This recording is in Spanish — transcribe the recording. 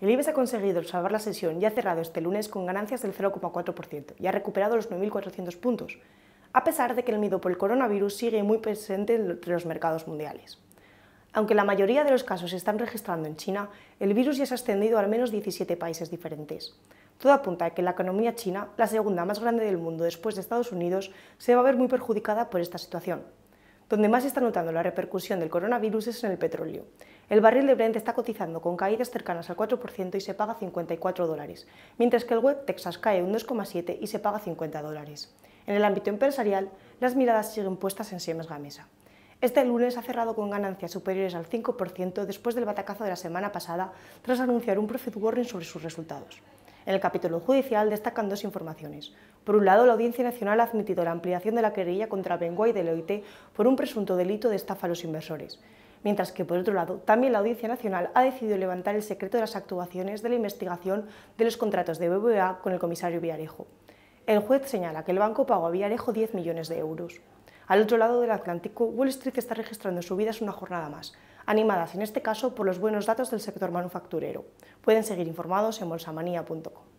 El IBEX ha conseguido salvar la sesión y ha cerrado este lunes con ganancias del 0,4% y ha recuperado los 9.400 puntos, a pesar de que el miedo por el coronavirus sigue muy presente entre los mercados mundiales. Aunque la mayoría de los casos se están registrando en China, el virus ya se ha extendido a al menos 17 países diferentes. Todo apunta a que la economía china, la segunda más grande del mundo después de Estados Unidos, se va a ver muy perjudicada por esta situación. Donde más se está notando la repercusión del coronavirus es en el petróleo. El barril de Brent está cotizando con caídas cercanas al 4% y se paga 54 dólares, mientras que el web Texas cae un 2,7 y se paga 50 dólares. En el ámbito empresarial, las miradas siguen puestas en Siemens Gamesa. Este lunes ha cerrado con ganancias superiores al 5% después del batacazo de la semana pasada tras anunciar un profit warning sobre sus resultados. En el capítulo judicial destacan dos informaciones. Por un lado, la Audiencia Nacional ha admitido la ampliación de la querella contra Bengoa y Deloitte por un presunto delito de estafa a los inversores. Mientras que, por otro lado, también la Audiencia Nacional ha decidido levantar el secreto de las actuaciones de la investigación de los contratos de BBVA con el comisario Villarejo. El juez señala que el banco pagó a Villarejo 10 millones de euros. Al otro lado del Atlántico, Wall Street está registrando subidas una jornada más, animadas en este caso por los buenos datos del sector manufacturero. Pueden seguir informados en bolsamanía.com.